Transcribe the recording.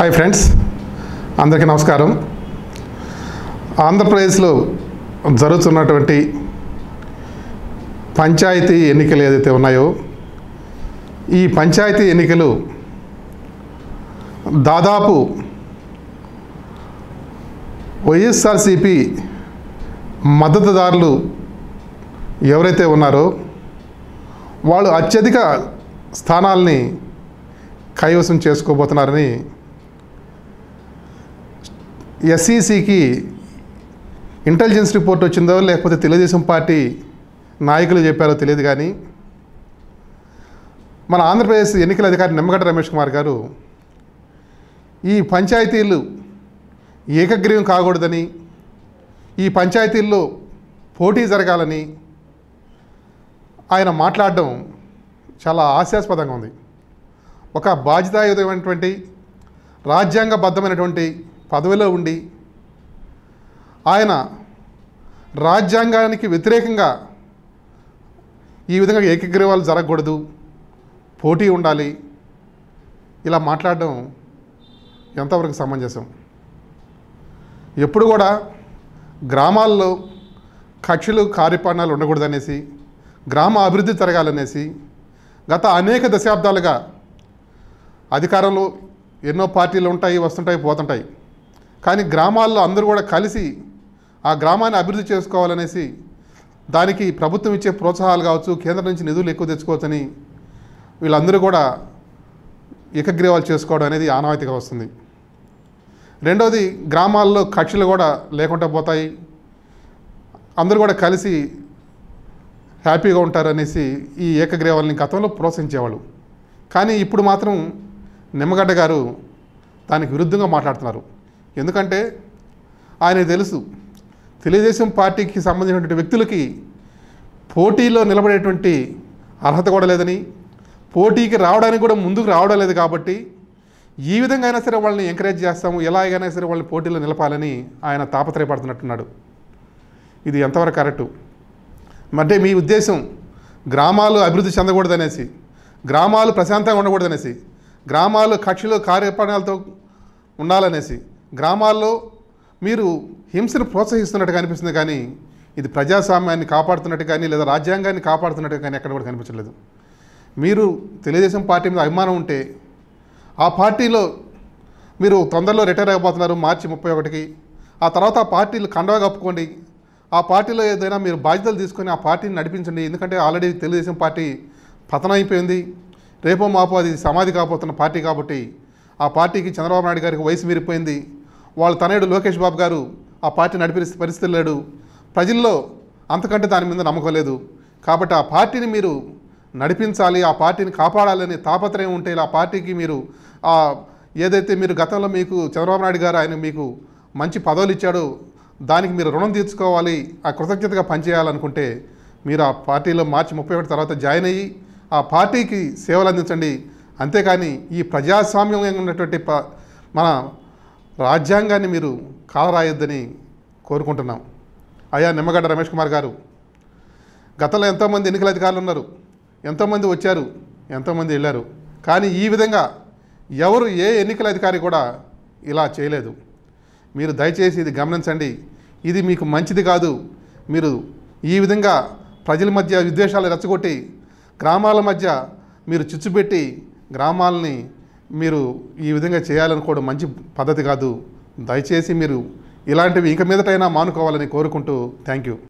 hi friends అందరికీ నమస్కారం ఆంధ్రప్రదేశ్లో జరుగుతున్నటువంటి పంచాయతీ ఎన్నికలు ఏదైతే ఉన్నాయో ఈ పంచాయతీ ఎన్నికలు దాదాపు వైఎస్ఆర్సిపి మద్దతుదారులు ఎవరైతే ఉన్నారో వాళ్ళు అత్యధిక స్థానాల్ని కైవసం చేసుకోబోతున్నారని ఎస్ఈసికి ఇంటెలిజెన్స్ రిపోర్ట్ వచ్చిందో లేకపోతే తెలుగుదేశం పార్టీ నాయకులు చెప్పారో తెలియదు కానీ మన ఆంధ్రప్రదేశ్ ఎన్నికల అధికారి నిమ్మగడ్డ రమేష్ కుమార్ గారు ఈ పంచాయతీలు ఏకగ్రీవం కాకూడదని ఈ పంచాయతీల్లో పోటీ జరగాలని ఆయన మాట్లాడడం చాలా హాస్యాస్పదంగా ఉంది ఒక బాధ్యతాయుతమైనటువంటి రాజ్యాంగబద్ధమైనటువంటి పదవిలో ఉండి ఆయన రాజ్యాంగానికి వ్యతిరేకంగా ఈ విధంగా ఏకగ్రీవాలు జరగకూడదు పోటీ ఉండాలి ఇలా మాట్లాడడం ఎంతవరకు సమంజసం ఎప్పుడు కూడా గ్రామాల్లో కక్షలు కార్యపాణాలు ఉండకూడదనేసి గ్రామ అభివృద్ధి జరగాలనేసి గత అనేక దశాబ్దాలుగా అధికారంలో ఎన్నో పార్టీలు ఉంటాయి వస్తుంటాయి పోతుంటాయి కానీ గ్రామాల్లో అందరూ కూడా కలిసి ఆ గ్రామాన్ని అభివృద్ధి చేసుకోవాలనేసి దానికి ప్రభుత్వం ఇచ్చే ప్రోత్సాహాలు కావచ్చు కేంద్రం నుంచి నిధులు ఎక్కువ తెచ్చుకోవచ్చని వీళ్ళందరూ కూడా ఏకగ్రీవాలు చేసుకోవడం అనేది ఆనవాయితీగా వస్తుంది రెండవది గ్రామాల్లో కక్షలు కూడా లేకుండా పోతాయి అందరూ కూడా కలిసి హ్యాపీగా ఉంటారనేసి ఈ ఏకగ్రీవాలని గతంలో ప్రోత్సహించేవాళ్ళు కానీ ఇప్పుడు మాత్రం నిమ్మగడ్డ గారు దానికి విరుద్ధంగా మాట్లాడుతున్నారు ఎందుకంటే ఆయన తెలుసు తెలుగుదేశం పార్టీకి సంబంధించినటువంటి వ్యక్తులకి పోటీలో నిలబడేటువంటి అర్హత కూడా లేదని పోటీకి రావడానికి కూడా ముందుకు రావడం లేదు కాబట్టి ఈ విధంగా అయినా సరే వాళ్ళని ఎంకరేజ్ చేస్తాము ఎలాగైనా సరే వాళ్ళని పోటీలో నిలపాలని ఆయన తాపత్రయపడుతున్నట్టున్నాడు ఇది ఎంతవరకు కరెక్టు అంటే మీ ఉద్దేశం గ్రామాలు అభివృద్ధి చెందకూడదనేసి గ్రామాలు ప్రశాంతంగా ఉండకూడదనేసి గ్రామాలు కక్షలు కార్యక్రమాలతో ఉండాలనేసి గ్రామాల్లో మీరు హింసను ప్రోత్సహిస్తున్నట్టు అనిపిస్తుంది కానీ ఇది ప్రజాస్వామ్యాన్ని కాపాడుతున్నట్టు కానీ లేదా రాజ్యాంగాన్ని కాపాడుతున్నట్టు కానీ ఎక్కడ కూడా కనిపించలేదు మీరు తెలుగుదేశం పార్టీ మీద అభిమానం ఉంటే ఆ పార్టీలో మీరు తొందరలో రిటైర్ అయిపోతున్నారు మార్చి ముప్పై ఒకటికి ఆ తర్వాత ఆ పార్టీలు కండవా కప్పుకోండి ఆ పార్టీలో ఏదైనా మీరు బాధ్యతలు తీసుకొని ఆ పార్టీని నడిపించండి ఎందుకంటే ఆల్రెడీ తెలుగుదేశం పార్టీ పతనం అయిపోయింది రేపో మాపో అది సమాధి కాబోతున్న పార్టీ కాబట్టి ఆ పార్టీకి చంద్రబాబు నాయుడు గారికి వయసు మీరిపోయింది వాళ్ళ తనయుడు లోకేష్ బాబు గారు ఆ పార్టీ నడిపి పరిస్థితి లేడు ప్రజల్లో అంతకంటే దాని మీద నమ్మకం లేదు కాబట్టి ఆ పార్టీని మీరు నడిపించాలి ఆ పార్టీని కాపాడాలని తాపత్రయం ఉంటే ఆ పార్టీకి మీరు ఆ ఏదైతే మీరు గతంలో మీకు చంద్రబాబు నాయుడు గారు ఆయన మీకు మంచి పదవులు ఇచ్చాడో దానికి మీరు రుణం తీర్చుకోవాలి ఆ కృతజ్ఞతగా పనిచేయాలనుకుంటే మీరు ఆ పార్టీలో మార్చి ముప్పై ఒకటి తర్వాత జాయిన్ అయ్యి ఆ పార్టీకి సేవలు అందించండి అంతేకాని ఈ ప్రజాస్వామ్యంగా ఉన్నటువంటి మన రాజ్యాంగాన్ని మీరు కాలరాయొద్దని కోరుకుంటున్నాం అయా నిమ్మగడ్డ రమేష్ కుమార్ గారు గతంలో ఎంతోమంది ఎన్నికల అధికారులు ఉన్నారు ఎంతోమంది వచ్చారు ఎంతోమంది వెళ్ళారు కానీ ఈ విధంగా ఎవరు ఏ ఎన్నికల అధికారి కూడా ఇలా చేయలేదు మీరు దయచేసి ఇది గమనించండి ఇది మీకు మంచిది కాదు మీరు ఈ విధంగా ప్రజల మధ్య విద్వేషాలు రెచ్చగొట్టి గ్రామాల మధ్య మీరు చిచ్చుపెట్టి గ్రామాలని మీరు ఈ విధంగా చేయాలనుకోవడం మంచి పద్ధతి కాదు దయచేసి మీరు ఇలాంటివి ఇక మీదటైనా మానుకోవాలని కోరుకుంటూ థ్యాంక్ యూ